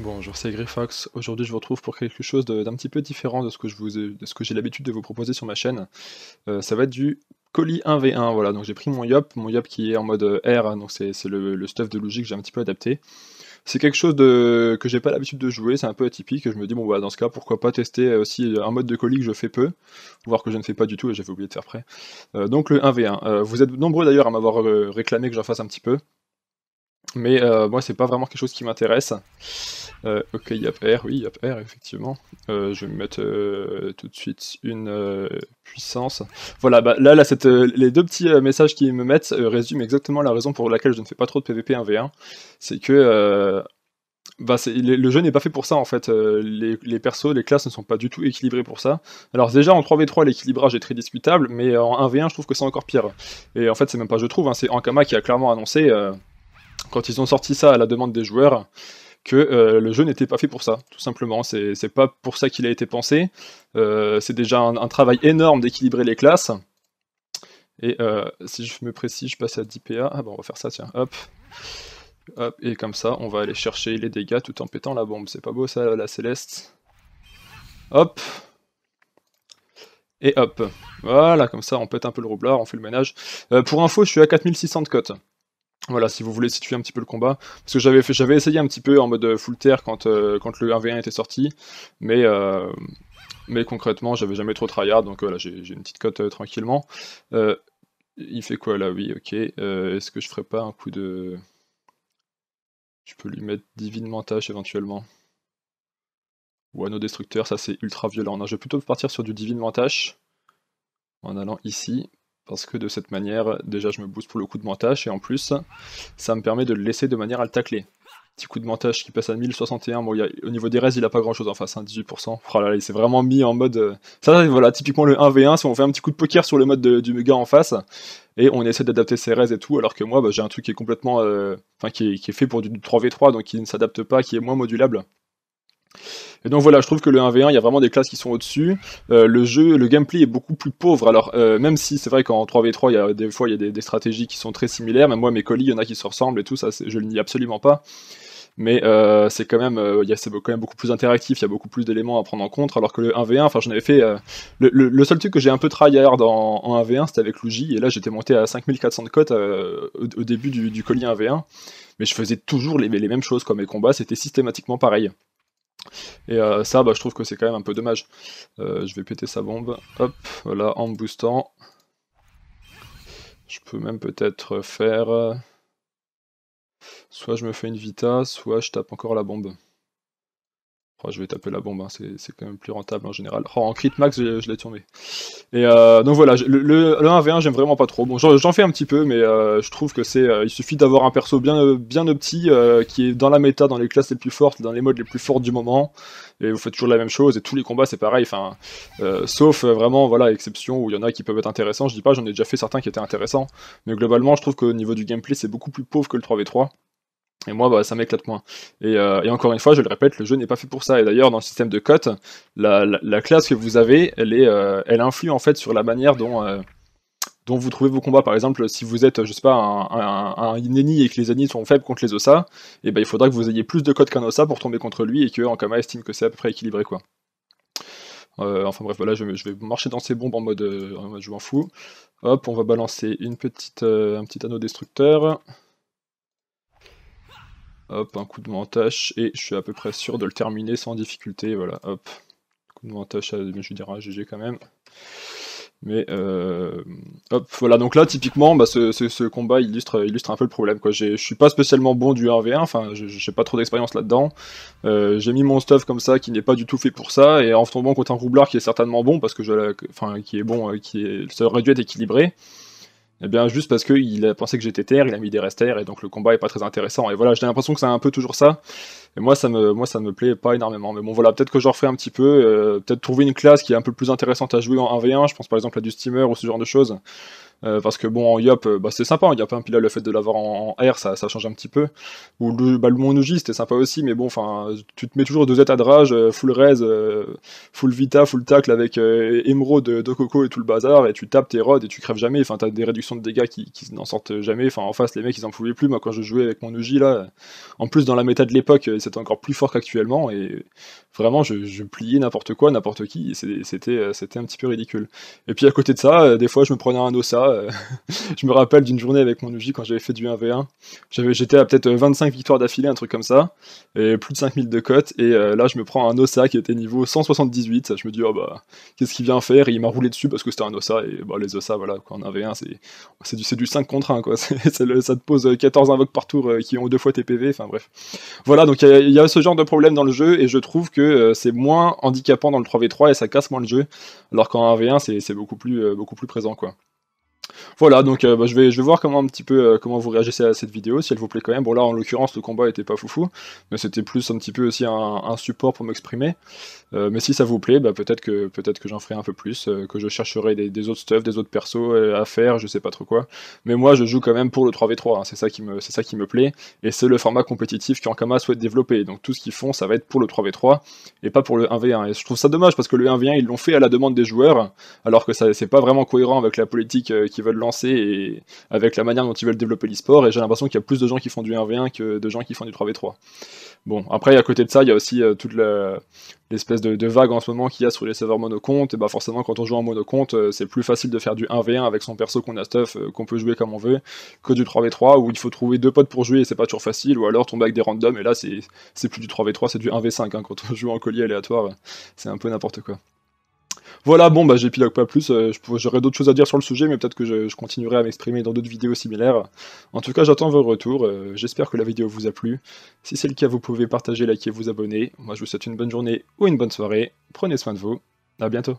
Bonjour, c'est Griffox. Aujourd'hui, je vous retrouve pour quelque chose d'un petit peu différent de ce que je vous, ce que j'ai l'habitude de vous proposer sur ma chaîne. Euh, ça va être du colis 1v1. Voilà, donc j'ai pris mon Yop, mon Yop qui est en mode euh, R, donc c'est le, stuff de logique que j'ai un petit peu adapté. C'est quelque chose de, que j'ai pas l'habitude de jouer, c'est un peu atypique. Je me dis, bon, bah, dans ce cas, pourquoi pas tester euh, aussi un mode de colis que je fais peu, voire que je ne fais pas du tout, et j'avais oublié de faire prêt. donc le 1v1. vous êtes nombreux d'ailleurs à m'avoir réclamé que j'en fasse un petit peu. Mais euh, moi, c'est pas vraiment quelque chose qui m'intéresse. Euh, ok, il y oui, il a effectivement. Euh, je vais me mettre tout de suite une puissance. Voilà, bah, là, là les deux petits messages qui me mettent résument exactement la raison pour laquelle je ne fais pas trop de PvP 1v1. C'est que bah, le jeu n'est pas fait pour ça en fait. les, persos, les classes ne sont pas du tout équilibrés pour ça. Alors déjà en 3v3 l'équilibrage est très discutable, mais en 1v1 je trouve que c'est encore pire. Et en fait c'est même pas je trouve, hein, c'est Ankama qui a clairement annoncé, quand ils ont sorti ça à la demande des joueurs, que euh, le jeu n'était pas fait pour ça, tout simplement. C'est pas pour ça qu'il a été pensé. Euh, c'est déjà un, travail énorme d'équilibrer les classes. Et euh, si je me précise, je passe à 10 PA. Ah bon, on va faire ça, tiens, hop. Hop, et comme ça, on va aller chercher les dégâts tout en pétant la bombe. C'est pas beau ça, la céleste. Hop. Et hop. Voilà, comme ça, on pète un peu le roublard, on fait le ménage. pour info, je suis à 4600 de voilà, si vous voulez situer un petit peu le combat. Parce que j'avais, essayé un petit peu en mode euh, full terre quand, euh, quand le 1v1 était sorti, mais, euh, mais concrètement, j'avais jamais trop tryhard, donc voilà, j'ai, une petite cote tranquillement. il fait quoi là Oui, ok. est-ce que je ferais pas un coup de. Je peux lui mettre divinement tâche éventuellement. Ou anneau destructeur, ça c'est ultra violent. Non, je vais plutôt partir sur du divinement tâche en allant ici parce que de cette manière, déjà je me booste pour le coup de montage, et en plus, ça me permet de le laisser de manière à le tacler. Petit coup de montage qui passe à 1061, bon, au niveau des res, il a pas grand chose en face, 18%. Hein, oh là il s'est vraiment mis en mode... Euh, ça, voilà, typiquement le 1v1, si on fait un petit coup de poker sur le mode du gars en face, et on essaie d'adapter ses res et tout, alors que moi, bah, j'ai un truc qui est complètement... Euh, enfin, qui, est fait pour du 3v3, donc qui ne s'adapte pas, qui est moins modulable. Et donc voilà, je trouve que le 1v1, il y a vraiment des classes qui sont au-dessus. Euh, le jeu, le gameplay est beaucoup plus pauvre. Alors, euh, même si c'est vrai qu'en 3v3, il y a des fois, il y a des, stratégies qui sont très similaires. Même moi, mes colis, il y en a qui se ressemblent et tout, ça, je le nie absolument pas. Mais euh, c'est quand même, quand beaucoup plus interactif, il y a beaucoup plus d'éléments à prendre en compte. Alors que le 1v1, enfin, j'en avais fait. Le, seul truc que j'ai un peu tryhard en, 1v1, c'était avec Luigi. Et là, j'étais monté à 5400 de cote au, début du, colis 1v1 mais je faisais toujours les, les mêmes choses. Quoi. Mes combats, c'était systématiquement pareil. Et euh, ça, bah, je trouve que c'est quand même un peu dommage. Euh, je vais péter sa bombe. Hop, voilà, en boostant. Je peux même peut-être faire... Euh, soit je me fais une vita, soit je tape encore la bombe. Oh, je vais taper la bombe, hein, c'est quand même plus rentable en général. Oh, en crit max, je, l'ai tombé. Et euh, donc voilà, le, 1v1, j'aime vraiment pas trop. Bon, j'en fais un petit peu, mais euh, je trouve que c'est. Euh, il suffit d'avoir un perso bien, bien petit qui est dans la méta, dans les classes les plus fortes, dans les modes les plus forts du moment. Et vous faites toujours la même chose, et tous les combats, c'est pareil. Enfin, sauf vraiment, voilà, exception où il y en a qui peuvent être intéressants. Je dis pas, j'en ai déjà fait certains qui étaient intéressants. Mais globalement, je trouve qu'au niveau du gameplay, c'est beaucoup plus pauvre que le 3v3. Et moi, bah, ça m'éclate moins. Euh, et, encore une fois, je le répète, le jeu n'est pas fait pour ça. Et d'ailleurs, dans le système de cotes, la, classe que vous avez, elle, est, euh, influe en fait sur la manière euh, dont, vous trouvez vos combats. Par exemple, si vous êtes, je sais pas, un, un, et que les ennemis sont faibles contre les Ossa, et eh ben, il faudra que vous ayez plus de cotes qu'un osa pour tomber contre lui et que Ankama estime que c'est à peu près équilibré. quoi. enfin bref, voilà, je, vais marcher dans ces bombes en mode, en je m'en fous. Hop, on va balancer une petite, un petit anneau destructeur. Hop, un coup de montage, et je suis à peu près sûr de le terminer sans difficulté, voilà, hop. Coup de montage, je dirais un GG quand même. Mais euh, hop, voilà, donc là typiquement, bah, ce, combat illustre, un peu le problème. Quoi. Je suis pas spécialement bon du 1v1, enfin j'ai pas trop d'expérience là-dedans. Euh, j'ai mis mon stuff comme ça qui n'est pas du tout fait pour ça, et en tombant contre un roublard qui est certainement bon, parce que je, enfin, qui est bon, euh, qui est, ça aurait dû être équilibré. Eh bien, juste parce qu'il a pensé que j'étais terre, il a mis des restes et donc le combat est pas très intéressant. Et voilà, j'ai l'impression que c'est un peu toujours ça. Et moi, ça me, moi, ça me plaît pas énormément. Mais bon, voilà, peut-être que je referai un petit peu. Euh, peut-être trouver une classe qui est un peu plus intéressante à jouer en 1v1. Je pense par exemple à du steamer ou ce genre de choses. Euh, parce que bon, en Yop, euh, bah, c'était sympa en a pas un là le fait de l'avoir en, R, ça, change un petit peu. Ou le, bah, c'était sympa aussi, mais bon, enfin, tu te mets toujours deux états drage rage, euh, full raise, full vita, full tackle avec émeraude, de coco et tout le bazar, et tu tapes tes rods et tu crèves jamais, enfin, t'as des réductions de dégâts qui, qui n'en sortent jamais, enfin, en face, les mecs, ils en pouvaient plus, moi, quand je jouais avec mon Uji, là, en plus, dans la méta de l'époque, c'était encore plus fort qu'actuellement, et vraiment, je, je pliais n'importe quoi, n'importe qui, c'était un petit peu ridicule. Et puis, à côté de ça, des fois, je me prenais un ossa, euh, je me rappelle d'une journée avec mon Uji quand j'avais fait du 1v1. J'étais à peut-être 25 euh, victoires d'affilée, un truc comme ça, et plus de 5000 de cotes. Et euh, là, je me prends un Osa qui était niveau 178. Je me dis, oh bah, qu'est-ce qu'il vient faire il m'a roulé dessus parce que c'était un Osa. Et bah, les Osa, voilà, quoi, en 1v1, c'est du, du 5 contre 1, quoi. ça te pose 14 invoques par tour qui ont deux fois TPV. Enfin bref. Voilà, donc il y, a ce genre de problème dans le jeu, et je trouve que c'est moins handicapant dans le 3v3 et ça casse moins le jeu, alors qu'en 1v1, c'est beaucoup plus, beaucoup plus présent, quoi. Voilà, donc euh, bah, je, vais, je vais voir comment un petit peu euh, comment vous réagissez à cette vidéo, si elle vous plaît quand même. Bon là en l'occurrence le combat était pas foufou, mais c'était plus un petit peu aussi un, support pour m'exprimer. Euh, mais si ça vous plaît, bah, peut-être que peut-être que j'en ferai un peu plus, que je chercherai des, autres stuff, des autres persos à faire, je sais pas trop quoi. Mais moi je joue quand même pour le 3v3, hein, c'est ça qui me c'est ça qui me plaît, et c'est le format compétitif qu'Ankama souhaite développer. Donc tout ce qu'ils font, ça va être pour le 3v3 et pas pour le 1v1. Et je trouve ça dommage parce que le 1v1 ils l'ont fait à la demande des joueurs, alors que ça c'est pas vraiment cohérent avec la politique qui veulent lancer et avec la manière dont ils veulent développer l'e-sport. Et j'ai l'impression qu'il y a plus de gens qui font du 1v1 que de gens qui font du 3v3. Bon, après, à côté de ça, il y a aussi euh, toute l'espèce de, vague en ce moment qu'il y a sur les serveurs monocomptes. Et bah forcément, quand on joue en monocompte, euh, c'est plus facile de faire du 1v1 avec son perso qu'on a stuff, euh, qu'on peut jouer comme on veut, que du 3v3 où il faut trouver deux potes pour jouer et c'est pas toujours facile, ou alors tomber avec des randoms. Et là, c'est plus du 3v3, c'est du 1v5 hein, quand on joue en collier aléatoire. C'est un peu n'importe quoi. Voilà, bon, bah, j'épilogue pas plus. Euh, j'aurais d'autres choses à dire sur le sujet, mais peut-être que je, continuerai à m'exprimer dans d'autres vidéos similaires. En tout cas, j'attends vos retours. Euh, j'espère que la vidéo vous a plu. Si c'est le cas, vous pouvez partager, liker, vous abonner. Moi, je vous souhaite une bonne journée ou une bonne soirée. Prenez soin de vous. À bientôt.